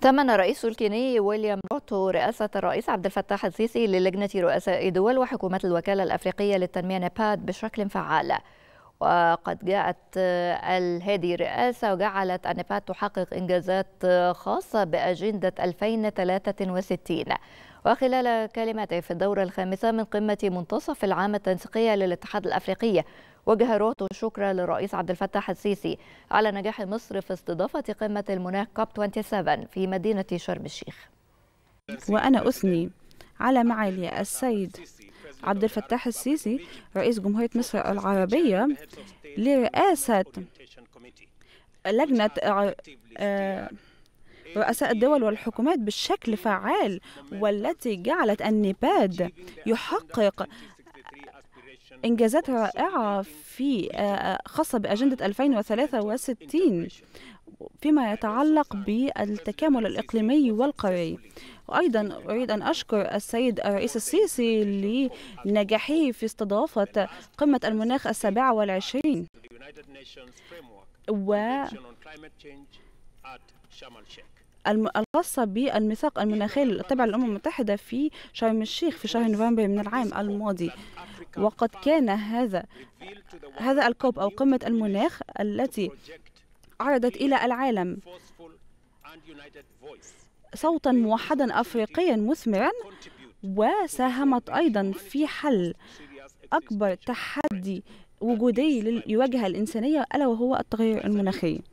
تمن الرئيس الكيني ويليام روتو رئاسة الرئيس عبد الفتاح السيسي للجنة رؤساء دول وحكومات الوكالة الأفريقية للتنمية نيباد بشكل فعال وقد جاءت آه، الهادي رئاسة وجعلت النبات تحقق إنجازات آه، خاصة بأجندة 2063 وخلال كلمته في الدورة الخامسة من قمة منتصف العام التنسيقية للاتحاد الأفريقي وجه روتو شكرا للرئيس عبد الفتاح السيسي على نجاح مصر في استضافة قمة المناخ كاب 27 في مدينة شرم الشيخ وأنا أثني على معالي السيد عبد الفتاح السيسي رئيس جمهورية مصر العربية لرئاسة لجنة آه، رؤساء الدول والحكومات بشكل فعال والتي جعلت النباد يحقق إنجازات رائعة في آه، آه، خاصة بأجندة 2063 فيما يتعلق بالتكامل الإقليمي والقاري وأيضا أريد أن أشكر السيد الرئيس السيسي لنجاحه في استضافة قمة المناخ السابعة والعشرين و الخاصة بالميثاق المناخي التابع للأمم المتحدة في شرم الشيخ في شهر نوفمبر من العام الماضي وقد كان هذا هذا الكوب أو قمة المناخ التي عرضت إلى العالم صوتا موحدا أفريقيا مثمرا وساهمت أيضا في حل أكبر تحدي وجودي يواجه الإنسانية ألا وهو التغير المناخي